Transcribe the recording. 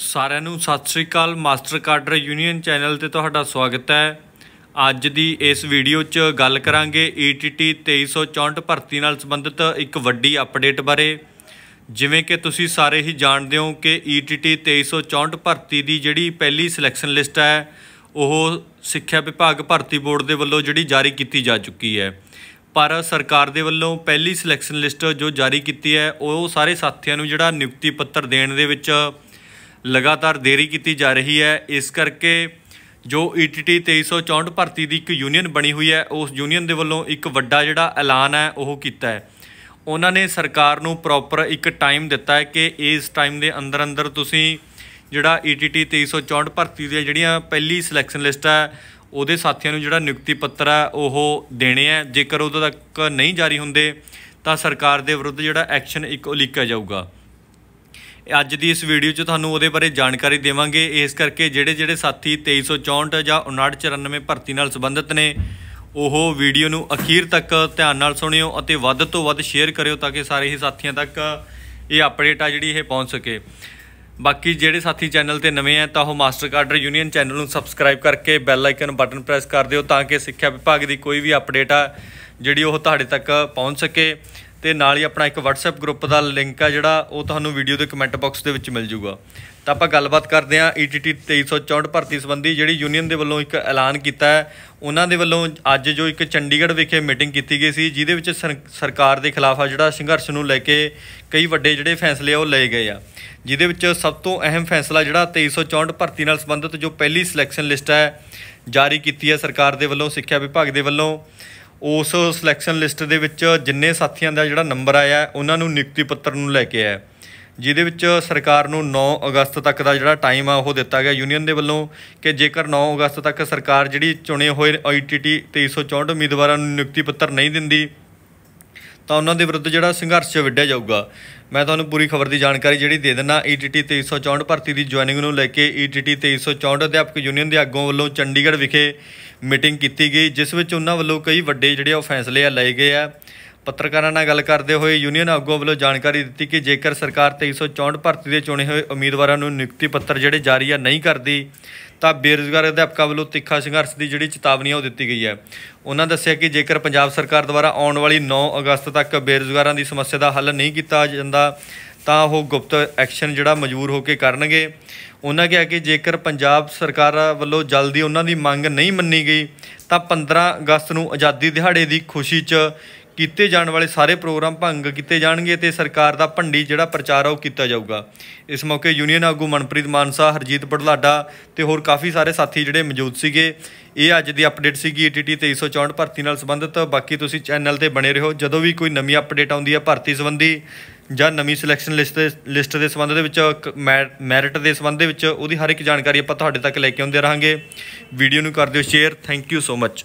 ਸਾਰਿਆਂ ਨੂੰ ਸਤਿ ਸ੍ਰੀ ਅਕਾਲ ਮਾਸਟਰ ਕਾਡਰ ਯੂਨੀਅਨ ਚੈਨਲ ਤੇ ਤੁਹਾਡਾ ਸਵਾਗਤ ਹੈ ਅੱਜ ਦੀ ਇਸ ਵੀਡੀਓ 'ਚ ਗੱਲ ਕਰਾਂਗੇ ETT 2364 ਭਰਤੀ ਨਾਲ ਸੰਬੰਧਿਤ ਇੱਕ ਵੱਡੀ ਅਪਡੇਟ ਬਾਰੇ ਜਿਵੇਂ ਕਿ ਤੁਸੀਂ ਸਾਰੇ ਹੀ ਜਾਣਦੇ ਹੋ ਕਿ ETT 2364 ਭਰਤੀ ਦੀ ਜਿਹੜੀ ਪਹਿਲੀ ਸਿਲੈਕਸ਼ਨ ਲਿਸਟ ਹੈ ਉਹ ਸਿੱਖਿਆ ਵਿਭਾਗ ਭਰਤੀ ਬੋਰਡ ਦੇ ਵੱਲੋਂ ਜਿਹੜੀ ਜਾਰੀ ਕੀਤੀ ਜਾ ਚੁੱਕੀ ਹੈ ਪਰ ਸਰਕਾਰ ਦੇ ਵੱਲੋਂ ਪਹਿਲੀ ਸਿਲੈਕਸ਼ਨ ਲਿਸਟ ਜੋ ਜਾਰੀ ਕੀਤੀ ਹੈ ਉਹ ਸਾਰੇ ਸਾਥੀਆਂ ਨੂੰ ਜਿਹੜਾ ਨਿਯੁਕਤੀ ਪੱਤਰ ਦੇਣ ਦੇ ਵਿੱਚ ਲਗਾਤਾਰ ਦੇਰੀ ਕੀਤੀ ਜਾ ਰਹੀ ਹੈ ਇਸ ਕਰਕੇ ਜੋ ETT 2364 ਭਰਤੀ ਦੀ ਇੱਕ ਯੂਨੀਅਨ ਬਣੀ ਹੋਈ ਹੈ ਉਸ ਯੂਨੀਅਨ ਦੇ ਵੱਲੋਂ ਇੱਕ ਵੱਡਾ ਜਿਹੜਾ ਐਲਾਨ ਹੈ ਉਹ ਕੀਤਾ ਹੈ ਉਹਨਾਂ ਨੇ ਸਰਕਾਰ ਨੂੰ ਪ੍ਰੋਪਰ ਇੱਕ ਟਾਈਮ ਦਿੱਤਾ ਹੈ ਕਿ ਇਸ ਟਾਈਮ ਦੇ ਅੰਦਰ ਅੰਦਰ ਤੁਸੀਂ ਜਿਹੜਾ ETT 2364 ਭਰਤੀ ਦੀ ਜਿਹੜੀਆਂ ਪਹਿਲੀ ਸਿਲੈਕਸ਼ਨ ਲਿਸਟ ਹੈ ਉਹਦੇ ਸਾਥੀਆਂ ਨੂੰ ਜਿਹੜਾ ਨਿਯੁਕਤੀ ਪੱਤਰ ਹੈ ਉਹ ਦੇਣੇ ਹੈ ਜੇਕਰ ਉਦੋਂ ਤੱਕ ਨਹੀਂ ਜਾਰੀ ਹੁੰਦੇ ਤਾਂ ਸਰਕਾਰ ਦੇ ਵਿਰੁੱਧ ਜਿਹੜਾ ਐਕਸ਼ਨ ਇੱਕ ਉਲੀਕਿਆ ਜਾਊਗਾ ਅੱਜ ਦੀ ਇਸ ਵੀਡੀਓ 'ਚ ਤੁਹਾਨੂੰ ਉਹਦੇ ਬਾਰੇ ਜਾਣਕਾਰੀ ਦੇਵਾਂਗੇ ਇਸ ਕਰਕੇ ਜਿਹੜੇ ਜਿਹੜੇ ਸਾਥੀ 2364 ਜਾਂ 5994 ਭਰਤੀ ਨਾਲ ਸੰਬੰਧਿਤ ਨੇ ਉਹ ਵੀਡੀਓ ਨੂੰ ਅਖੀਰ ਤੱਕ ਧਿਆਨ ਨਾਲ ਸੁਣਿਓ ਅਤੇ ਵੱਧ ਤੋਂ ਵੱਧ ਸ਼ੇਅਰ ਕਰਿਓ ਤਾਂ ਕਿ ਸਾਰੇ ਹੀ ਸਾਥੀਆਂ ਤੱਕ ਇਹ ਅਪਡੇਟ ਆ ਜਿਹੜੀ ਇਹ ਪਹੁੰਚ ਸਕੇ ਬਾਕੀ ਜਿਹੜੇ ਸਾਥੀ ਚੈਨਲ ਤੇ ਨਵੇਂ ਆ ਤਾਂ ਉਹ ਮਾਸਟਰ ਕਾਰਡਰ ਯੂਨੀਅਨ ਚੈਨਲ ਨੂੰ ਸਬਸਕ੍ਰਾਈਬ ਕਰਕੇ ਬੈਲ ਆਈਕਨ ਬਟਨ ਪ੍ਰੈਸ ਕਰ ਦਿਓ ਤਾਂ ਕਿ ਸਿੱਖਿਆ ਵਿਭਾਗ ਦੀ ਕੋਈ ਵੀ ਅਪਡੇਟ ਆ ਜਿਹੜੀ ਉਹ ਤੁਹਾਡੇ ਤੱਕ ਪਹੁੰਚ ਸਕੇ ਤੇ ਨਾਲ ਹੀ ਆਪਣਾ ਇੱਕ WhatsApp ਗਰੁੱਪ ਦਾ ਲਿੰਕ ਆ ਜਿਹੜਾ ਉਹ ਤੁਹਾਨੂੰ ਵੀਡੀਓ ਦੇ ਕਮੈਂਟ ਬਾਕਸ ਦੇ ਵਿੱਚ ਮਿਲ ਜੂਗਾ ਤਾਂ ਆਪਾਂ ਗੱਲਬਾਤ ਕਰਦੇ ਆ ETT 2364 ਭਰਤੀ ਸੰਬੰਧੀ ਜਿਹੜੀ ਯੂਨੀਅਨ ਦੇ ਵੱਲੋਂ ਇੱਕ ਐਲਾਨ ਕੀਤਾ ਹੈ ਉਹਨਾਂ ਦੇ ਵੱਲੋਂ ਅੱਜ ਜੋ ਇੱਕ ਚੰਡੀਗੜ੍ਹ ਵਿਖੇ ਮੀਟਿੰਗ ਕੀਤੀ ਗਈ ਸੀ ਜਿਹਦੇ ਵਿੱਚ ਸਰਕਾਰ ਦੇ ਖਿਲਾਫ ਆ ਜਿਹੜਾ ਸੰਘਰਸ਼ ਨੂੰ ਲੈ ਕੇ ਕਈ ਵੱਡੇ ਜਿਹੜੇ ਫੈਸਲੇ ਉਹ ਲਏ ਗਏ ਆ ਜਿਹਦੇ ਵਿੱਚ ਸਭ ਤੋਂ ਅਹਿਮ ਫੈਸਲਾ ਜਿਹੜਾ 2364 ਭਰਤੀ ਨਾਲ ਸੰਬੰਧਿਤ ਜੋ ਪਹਿਲੀ ਸਿਲੈਕਸ਼ਨ ਲਿਸਟ ਹੈ ਜਾਰੀ ਕੀਤੀ ਹੈ ਸਰਕਾਰ ਦੇ ਵੱਲੋਂ ਸਿੱਖਿਆ ਵਿਭਾਗ ਦੇ ਵੱਲੋਂ ਉਸ ਸਿਲੈਕਸ਼ਨ ਲਿਸਟ ਦੇ ਵਿੱਚ ਜਿੰਨੇ ਸਾਥੀਆਂ ਦਾ ਜਿਹੜਾ ਨੰਬਰ ਆਇਆ ਉਹਨਾਂ ਨੂੰ ਨਿਯੁਕਤੀ ਪੱਤਰ ਨੂੰ ਲੈ ਕੇ ਆਇਆ ਜਿਹਦੇ ਵਿੱਚ ਸਰਕਾਰ ਨੂੰ 9 ਅਗਸਤ ਤੱਕ ਦਾ ਜਿਹੜਾ ਟਾਈਮ ਆ ਉਹ ਦਿੱਤਾ ਗਿਆ ਯੂਨੀਅਨ ਦੇ ਵੱਲੋਂ ਕਿ ਜੇਕਰ 9 ਅਗਸਤ ਤੱਕ ਸਰਕਾਰ ਜਿਹੜੀ ਚੁਣੇ ਹੋਏ ਆਈਟੀਟੀ 2364 ਉਮੀਦਵਾਰਾਂ ਨੂੰ ਨਿਯੁਕਤੀ ਪੱਤਰ ਨਹੀਂ ਦਿੰਦੀ ਤਾਂ ਉਹਨਾਂ ਦੇ ਵਿਰੁੱਧ ਜਿਹੜਾ ਸੰਘਰਸ਼ ਵਿੱਢਿਆ ਜਾਊਗਾ ਮੈਂ ਤੁਹਾਨੂੰ ਪੂਰੀ ਖਬਰ ਦੀ ਜਾਣਕਾਰੀ ਜਿਹੜੀ ਦੇ ਦਿੰਨਾ ETT 2364 ਭਰਤੀ ਦੀ ਜੁਆਇਨਿੰਗ ਨੂੰ ਲੈ ਕੇ ETT 2364 ਅਧਿਆਪਕ ਯੂਨੀਅਨ ਦੇ ਆਗੂਆਂ ਵੱਲੋਂ ਚੰਡੀਗੜ੍ਹ ਵਿਖੇ ਮੀਟਿੰਗ ਕੀਤੀ ਗਈ ਜਿਸ ਵਿੱਚ ਉਹਨਾਂ ਵੱਲੋਂ ਕਈ ਵੱਡੇ ਜਿਹੜੇ ਉਹ ਫੈਸਲੇ ਆ ਲਏ ਗਏ ਆ ਪੱਤਰਕਾਰਾਂ ਨਾਲ ਗੱਲ ਕਰਦੇ ਹੋਏ ਯੂਨੀਅਨ ਆਗੂ ਵੱਲੋਂ ਜਾਣਕਾਰੀ ਦਿੱਤੀ ਕਿ ਜੇਕਰ ਸਰਕਾਰ 2364 ਭਰਤੀ ਦੇ ਚੁਣੇ ਹੋਏ ਉਮੀਦਵਾਰਾਂ ਨੂੰ ਨਿਯੁਕਤੀ ਪੱਤਰ ਜਿਹੜੇ ਜਾਰੀ ਆ ਨਹੀਂ ਕਰਦੀ ਤਾਂ ਬੇਰੋਜ਼ਗਾਰ ਅਧਿਆਪਕਾਂ ਵੱਲੋਂ ਤਿੱਖਾ ਸੰਘਰਸ਼ ਦੀ ਜਿਹੜੀ ਚੇਤਾਵਨੀ ਉਹ ਦਿੱਤੀ ਗਈ ਹੈ ਉਹਨਾਂ ਦੱਸਿਆ ਕਿ ਜੇਕਰ ਪੰਜਾਬ ਸਰਕਾਰ ਦੁਆਰਾ ਆਉਣ ਵਾਲੀ 9 ਅਗਸਤ ਤੱਕ ਬੇਰੁਜ਼ਗਾਰਾਂ ਦੀ ਸਮੱਸਿਆ ਦਾ ਹੱਲ ਨਹੀਂ ਕੀਤਾ ਜਾਂਦਾ ਤਾਂ ਉਹ ਗੁਪਤ ਐਕਸ਼ਨ ਜਿਹੜਾ ਮਜਬੂਰ ਹੋ ਕੇ ਕਰਨਗੇ ਉਹਨਾਂ ਕਿਹਾ ਕਿ ਜੇਕਰ ਪੰਜਾਬ ਸਰਕਾਰ ਵੱਲੋਂ ਜਲਦੀ ਉਹਨਾਂ ਦੀ ਮੰਗ ਨਹੀਂ ਮੰਨੀ ਗਈ ਤਾਂ 15 ਅਗਸਤ ਨੂੰ ਆਜ਼ਾਦੀ ਦਿਹਾੜੇ ਦੀ ਖੁਸ਼ੀ 'ਚ ਕੀਤੇ ਜਾਣ ਵਾਲੇ ਸਾਰੇ ਪ੍ਰੋਗਰਾਮ ਭੰਗ ਕੀਤੇ ਜਾਣਗੇ ਤੇ ਸਰਕਾਰ ਦਾ ਭੰਡੀ ਜਿਹੜਾ ਪ੍ਰਚਾਰ ਆ ਉਹ ਕੀਤਾ ਜਾਊਗਾ ਇਸ ਮੌਕੇ ਯੂਨੀਅਨ ਆਗੂ ਮਨਪ੍ਰੀਤ ਮਾਨਸਾ ਹਰਜੀਤ ਬੜਲਾਡਾ ਤੇ ਹੋਰ ਕਾਫੀ ਸਾਰੇ ਸਾਥੀ ਜਿਹੜੇ ਮੌਜੂਦ ਸੀਗੇ ਇਹ ਅੱਜ ਦੀ ਅਪਡੇਟ ਸੀਗੀ ਈਟੀਟੀ 2364 ਭਰਤੀ ਨਾਲ ਸੰਬੰਧਿਤ ਬਾਕੀ ਤੁਸੀਂ ਚੈਨਲ ਤੇ ਬਣੇ ਰਹੋ ਜਦੋਂ ਵੀ ਕੋਈ ਨਵੀਂ ਅਪਡੇਟ ਆਉਂਦੀ ਹੈ ਭਰਤੀ ਸੰਬੰਧੀ ਜਾਂ ਨਵੀਂ ਸਿਲੈਕਸ਼ਨ ਲਿਸਟ ਦੇ ਲਿਸਟ ਦੇ ਸੰਬੰਧ ਦੇ ਵਿੱਚ ਮੈਰਿਟ ਦੇ ਸੰਬੰਧ ਦੇ ਵਿੱਚ ਉਹਦੀ ਹਰ ਇੱਕ ਜਾਣਕਾਰੀ ਆਪਾਂ ਤੁਹਾਡੇ ਤੱਕ ਲੈ ਕੇ ਆਉਂਦੇ ਰਹਾਂਗੇ ਵੀਡੀਓ ਨੂੰ ਕਰ ਦਿਓ share thank you so much